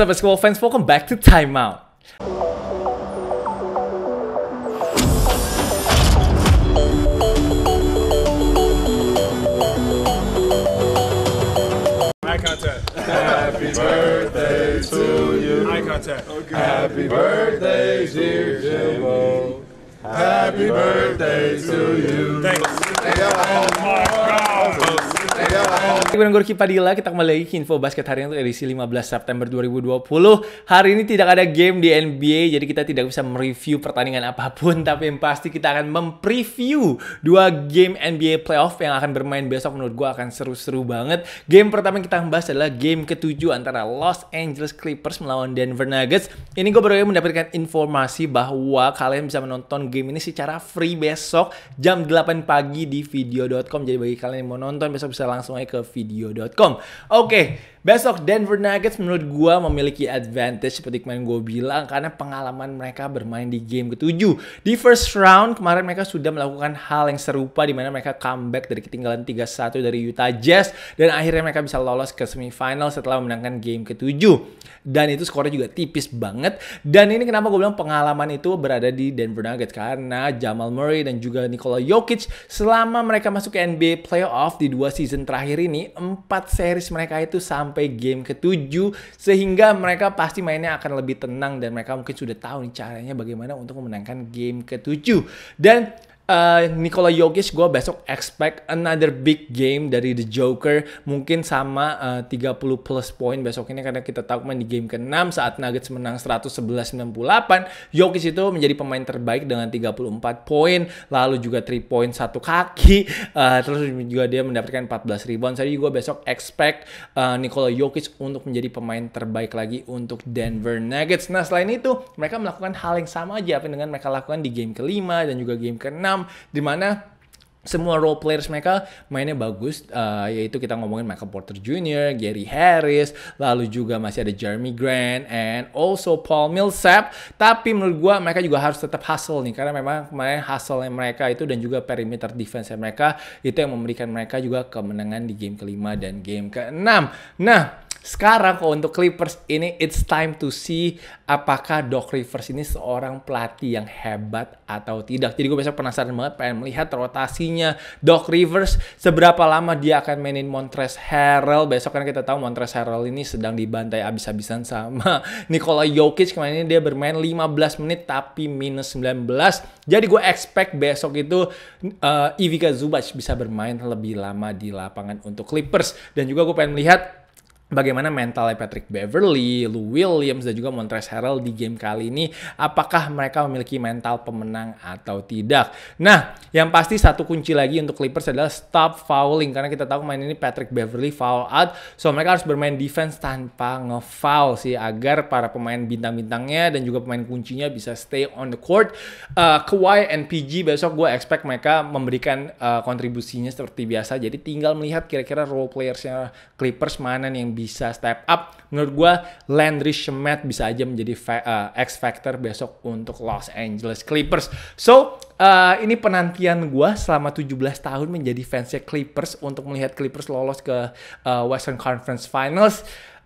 What's up basketball fans, welcome back to Timeout. Eye contact. Happy birthday to you. Eye contact. Okay. Happy birthday dear Jimbo. Happy birthday to you. Thanks. Gue Gorky Padilla, kita kembali lagi ke Info Basket hari ini untuk edisi 15 September 2020. Hari ini tidak ada game di NBA, jadi kita tidak bisa mereview pertandingan apapun, tapi yang pasti kita akan mempreview dua game NBA playoff yang akan bermain besok menurut gue akan seru-seru banget. Game pertama yang kita bahas adalah game ketujuh antara Los Angeles Clippers melawan Denver Nuggets. Ini gue baru mendapatkan informasi bahwa kalian bisa menonton game ini secara free besok jam 8 pagi di video.com. Jadi bagi kalian yang mau nonton besok bisa langsung aja ke video video.com. Oke, Besok Denver Nuggets menurut gue memiliki advantage seperti kemarin gue bilang karena pengalaman mereka bermain di game ketujuh. Di first round kemarin mereka sudah melakukan hal yang serupa di mana mereka comeback dari ketinggalan 3-1 dari Utah Jazz dan akhirnya mereka bisa lolos ke semifinal setelah memenangkan game ketujuh. Dan itu skornya juga tipis banget. Dan ini kenapa gue bilang pengalaman itu berada di Denver Nuggets karena Jamal Murray dan juga Nikola Jokic selama mereka masuk ke NBA playoff di dua season terakhir ini empat series mereka itu sama sampai game ketujuh sehingga mereka pasti mainnya akan lebih tenang dan mereka mungkin sudah tahu nih caranya bagaimana untuk memenangkan game ketujuh dan Eh, Nikola Jokic gue besok expect another big game dari The Joker mungkin sama eh, uh, 30 plus poin besok ini karena kita tahu main di game ke-6 saat Nuggets menang 111-98 Jokic itu menjadi pemain terbaik dengan 34 poin lalu juga 3 poin satu kaki uh, terus juga dia mendapatkan 14 rebound jadi gue besok expect uh, Nikola Jokic untuk menjadi pemain terbaik lagi untuk Denver Nuggets nah selain itu mereka melakukan hal yang sama aja apa dengan mereka lakukan di game kelima dan juga game keenam di mana semua role players mereka mainnya bagus uh, yaitu kita ngomongin Michael Porter Jr, Gary Harris, lalu juga masih ada Jeremy Grant and also Paul Millsap. Tapi menurut gua mereka juga harus tetap hustle nih karena memang kemarin hustle yang mereka itu dan juga perimeter defense mereka itu yang memberikan mereka juga kemenangan di game kelima dan game keenam. Nah, sekarang kok untuk Clippers ini it's time to see apakah Doc Rivers ini seorang pelatih yang hebat atau tidak. Jadi gue besok penasaran banget pengen melihat rotasinya Doc Rivers seberapa lama dia akan mainin Montrezl Harrell. Besok kan kita tahu Montrezl Harrell ini sedang dibantai abis-abisan sama Nikola Jokic. Kemarin ini dia bermain 15 menit tapi minus 19. Jadi gue expect besok itu uh, Ivica Zubac bisa bermain lebih lama di lapangan untuk Clippers dan juga gue pengen melihat bagaimana mentalnya Patrick Beverly, Lou Williams, dan juga Montrezl Harrell di game kali ini. Apakah mereka memiliki mental pemenang atau tidak? Nah, yang pasti satu kunci lagi untuk Clippers adalah stop fouling. Karena kita tahu main ini Patrick Beverly foul out. So, mereka harus bermain defense tanpa nge-foul sih. Agar para pemain bintang-bintangnya dan juga pemain kuncinya bisa stay on the court. Uh, Kawhi and PG besok gue expect mereka memberikan uh, kontribusinya seperti biasa. Jadi tinggal melihat kira-kira role playersnya Clippers mana nih yang bisa step up. Menurut gue Landry Schmidt bisa aja menjadi uh, X factor besok untuk Los Angeles Clippers. So uh, ini penantian gue selama 17 tahun menjadi fansnya Clippers untuk melihat Clippers lolos ke uh, Western Conference Finals.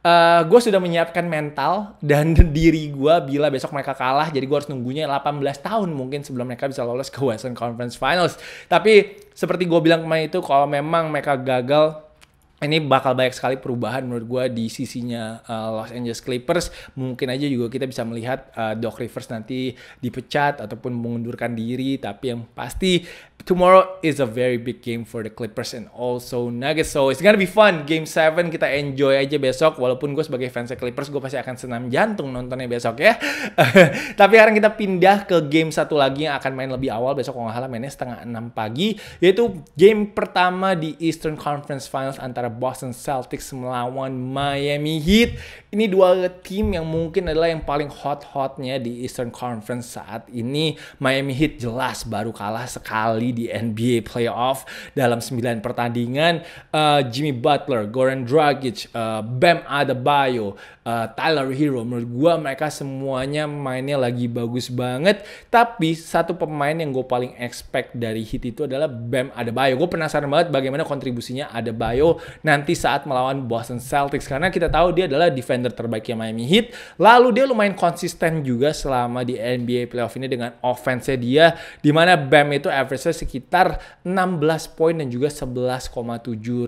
Uh, gue sudah menyiapkan mental dan diri gue bila besok mereka kalah. Jadi gue harus nunggunya 18 tahun mungkin sebelum mereka bisa lolos ke Western Conference Finals. Tapi seperti gue bilang kemarin itu kalau memang mereka gagal ini bakal banyak sekali perubahan menurut gue di sisinya uh, Los Angeles Clippers. Mungkin aja juga kita bisa melihat uh, Doc Rivers nanti dipecat ataupun mengundurkan diri. Tapi yang pasti tomorrow is a very big game for the Clippers and also Nuggets. So it's gonna be fun. Game 7 kita enjoy aja besok. Walaupun gue sebagai fans Clippers, gue pasti akan senam jantung nontonnya besok ya. Tapi sekarang kita pindah ke game satu lagi yang akan main lebih awal. Besok kalau nggak salah mainnya setengah 6 pagi. Yaitu game pertama di Eastern Conference Finals antara Boston Celtics melawan Miami Heat. Ini dua tim yang mungkin adalah yang paling hot-hotnya di Eastern Conference saat ini. Miami Heat jelas baru kalah sekali di NBA playoff dalam 9 pertandingan uh, Jimmy Butler, Goran Dragic, uh, Bam Adebayo, uh, Tyler Hero menurut gue mereka semuanya mainnya lagi bagus banget tapi satu pemain yang gue paling expect dari hit itu adalah Bam Adebayo gue penasaran banget bagaimana kontribusinya Adebayo nanti saat melawan Boston Celtics karena kita tahu dia adalah defender terbaiknya Miami Heat lalu dia lumayan konsisten juga selama di NBA playoff ini dengan offense-nya dia dimana Bam itu average sekitar 16 poin dan juga 11,7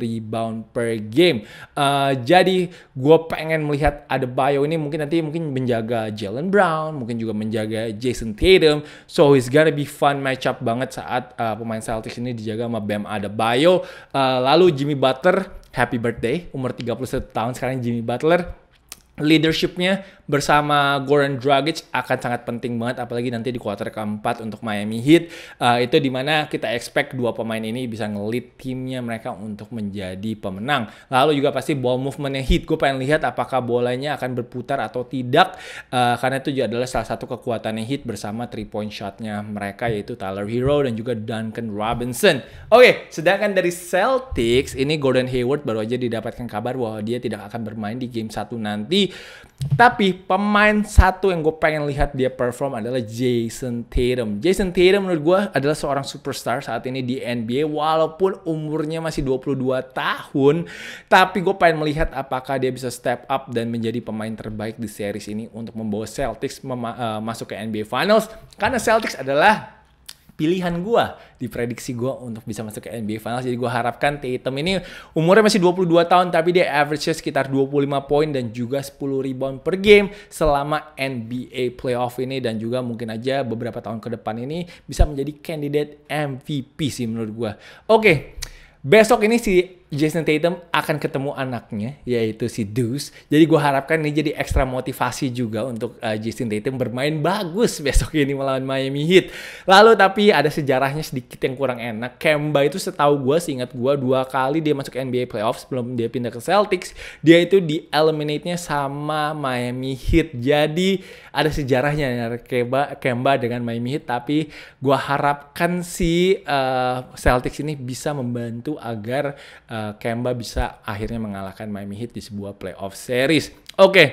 rebound per game. Uh, jadi gue pengen melihat ada bio ini mungkin nanti mungkin menjaga Jalen Brown, mungkin juga menjaga Jason Tatum. So it's gonna be fun matchup banget saat uh, pemain Celtics ini dijaga sama Bam Adebayo. Uh, lalu Jimmy Butler, happy birthday, umur 31 tahun sekarang Jimmy Butler leadershipnya bersama Goran Dragic akan sangat penting banget apalagi nanti di kuarter keempat untuk Miami Heat uh, itu dimana kita expect dua pemain ini bisa ngelit timnya mereka untuk menjadi pemenang lalu juga pasti ball movementnya Heat gue pengen lihat apakah bolanya akan berputar atau tidak uh, karena itu juga adalah salah satu kekuatannya Heat bersama three point shotnya mereka yaitu Tyler Hero dan juga Duncan Robinson oke okay, sedangkan dari Celtics ini Gordon Hayward baru aja didapatkan kabar bahwa dia tidak akan bermain di game satu nanti tapi pemain satu yang gue pengen lihat dia perform adalah Jason Tatum. Jason Tatum menurut gue adalah seorang superstar saat ini di NBA walaupun umurnya masih 22 tahun. Tapi gue pengen melihat apakah dia bisa step up dan menjadi pemain terbaik di series ini untuk membawa Celtics uh, masuk ke NBA Finals. Karena Celtics adalah pilihan gue di prediksi gue untuk bisa masuk ke NBA Finals. Jadi gue harapkan Tatum ini umurnya masih 22 tahun tapi dia average sekitar 25 poin dan juga 10 rebound per game selama NBA playoff ini dan juga mungkin aja beberapa tahun ke depan ini bisa menjadi candidate MVP sih menurut gue. Oke, okay. besok ini si Jason Tatum akan ketemu anaknya yaitu si Deuce. Jadi gue harapkan ini jadi ekstra motivasi juga untuk uh, Jason Tatum bermain bagus besok ini melawan Miami Heat. Lalu tapi ada sejarahnya sedikit yang kurang enak. Kemba itu setahu gue seingat gue dua kali dia masuk NBA playoffs sebelum dia pindah ke Celtics. Dia itu di eliminate-nya sama Miami Heat. Jadi ada sejarahnya ya Kemba, Kemba dengan Miami Heat. Tapi gue harapkan si uh, eh, Celtics ini bisa membantu agar uh, uh, Kemba bisa akhirnya mengalahkan Miami Heat di sebuah playoff series. Oke, okay.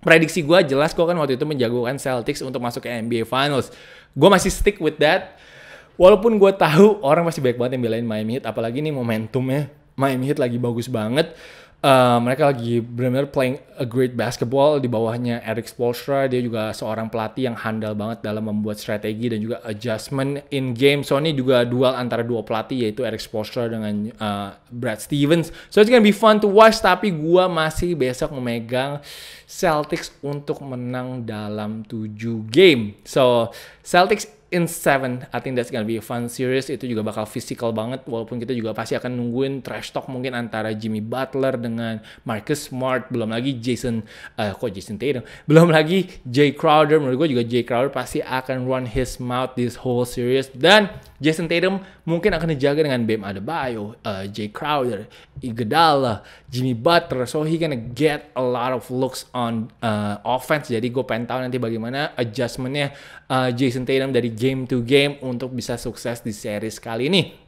prediksi gue jelas kok kan waktu itu menjagokan Celtics untuk masuk ke NBA Finals. Gue masih stick with that. Walaupun gue tahu orang masih baik banget yang belain Miami Heat, apalagi nih momentumnya Miami Heat lagi bagus banget. Eh, mereka lagi benar-benar playing a great basketball di bawahnya Eric Spoelstra. Dia juga seorang pelatih yang handal banget dalam membuat strategi dan juga adjustment in game. So ini juga duel antara dua pelatih yaitu Eric Spoelstra dengan uh, Brad Stevens. So it's gonna be fun to watch. Tapi gua masih besok memegang Celtics untuk menang dalam 7 game. So Celtics in seven. I think that's gonna be a fun series. Itu juga bakal physical banget. Walaupun kita juga pasti akan nungguin trash talk mungkin antara Jimmy Butler dengan Marcus Smart. Belum lagi Jason, uh, kok Jason Tatum? Belum lagi Jay Crowder. Menurut gue juga Jay Crowder pasti akan run his mouth this whole series. Dan Jason Tatum mungkin akan dijaga dengan Bam Adebayo, uh, Jay Crowder, Iguodala, Jimmy Butler. So he gonna get a lot of looks on uh, offense. Jadi gue pengen tahu nanti bagaimana adjustmentnya uh, Jason Tatum dari game to game untuk bisa sukses di series kali ini.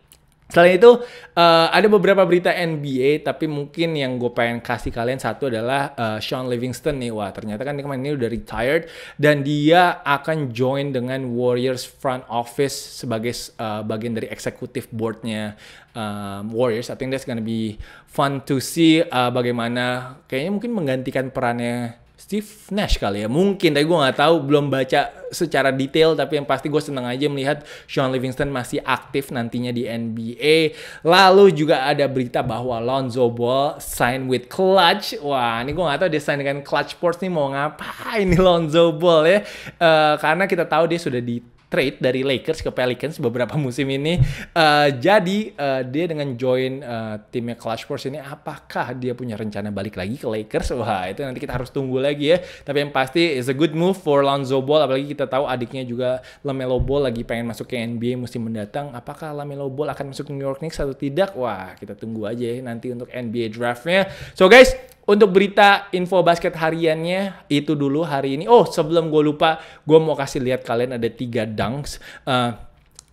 Selain itu, uh, ada beberapa berita NBA, tapi mungkin yang gue pengen kasih kalian satu adalah uh, eh, Sean Livingston nih. Wah, ternyata kan dia kemarin ini udah retired, dan dia akan join dengan Warriors front office sebagai uh, bagian dari eksekutif boardnya um, Warriors. I think that's gonna be fun to see uh, bagaimana kayaknya mungkin menggantikan perannya Steve Nash kali ya mungkin tapi gue nggak tahu belum baca secara detail tapi yang pasti gue seneng aja melihat Sean Livingston masih aktif nantinya di NBA lalu juga ada berita bahwa Lonzo Ball sign with Clutch wah ini gue nggak tahu dia sign dengan Clutch Sports nih mau ngapain nih Lonzo Ball ya uh, karena kita tahu dia sudah di trade dari Lakers ke Pelicans beberapa musim ini. Uh, jadi uh, dia dengan join uh, timnya Clash Force ini apakah dia punya rencana balik lagi ke Lakers? Wah, itu nanti kita harus tunggu lagi ya. Tapi yang pasti is a good move for Lonzo Ball apalagi kita tahu adiknya juga LaMelo Ball lagi pengen masuk ke NBA musim mendatang. Apakah LaMelo Ball akan masuk ke New York Knicks atau tidak? Wah, kita tunggu aja ya nanti untuk NBA draftnya. So guys, untuk berita info basket hariannya itu dulu hari ini. Oh, sebelum gue lupa, gue mau kasih lihat kalian ada tiga dunks. Uh,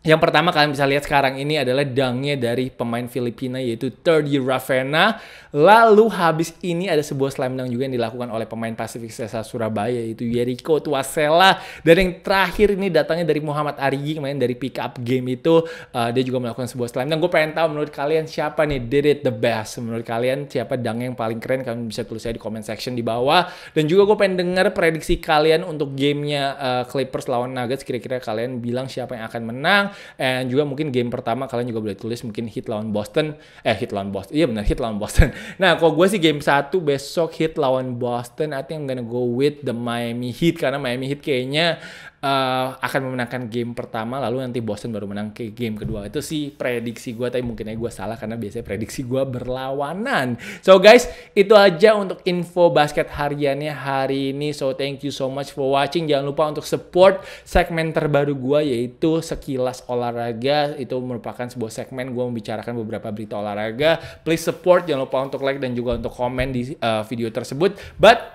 yang pertama kalian bisa lihat sekarang ini adalah dangnya dari pemain Filipina yaitu Terdy Ravena. Lalu habis ini ada sebuah slam dunk juga yang dilakukan oleh pemain Pasifik Sesa Surabaya yaitu Yeriko Tuasela. Dan yang terakhir ini datangnya dari Muhammad Arigi kemarin dari pick up game itu uh, dia juga melakukan sebuah slam dunk. Gue pengen tahu menurut kalian siapa nih did it the best? Menurut kalian siapa dang yang paling keren? Kalian bisa tulis aja di comment section di bawah. Dan juga gue pengen denger prediksi kalian untuk gamenya uh, Clippers lawan Nuggets. Kira-kira kalian bilang siapa yang akan menang? and juga mungkin game pertama kalian juga boleh tulis mungkin hit lawan Boston eh hit lawan Boston iya benar hit lawan Boston nah kalau gue sih game satu besok hit lawan Boston I think I'm gonna go with the Miami Heat karena Miami Heat kayaknya uh, akan memenangkan game pertama lalu nanti Boston baru menang ke game kedua itu sih prediksi gue tapi mungkin aja gue salah karena biasanya prediksi gue berlawanan so guys itu aja untuk info basket hariannya hari ini so thank you so much for watching jangan lupa untuk support segmen terbaru gue yaitu sekilas olahraga itu merupakan sebuah segmen gue membicarakan beberapa berita olahraga please support jangan lupa untuk like dan juga untuk komen di uh, video tersebut but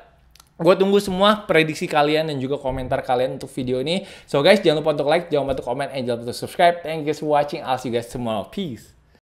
Gue tunggu semua prediksi kalian dan juga komentar kalian untuk video ini. So guys, jangan lupa untuk like, jangan lupa untuk komen, and jangan lupa untuk subscribe. Thank you guys for watching. I'll see you guys tomorrow. Peace.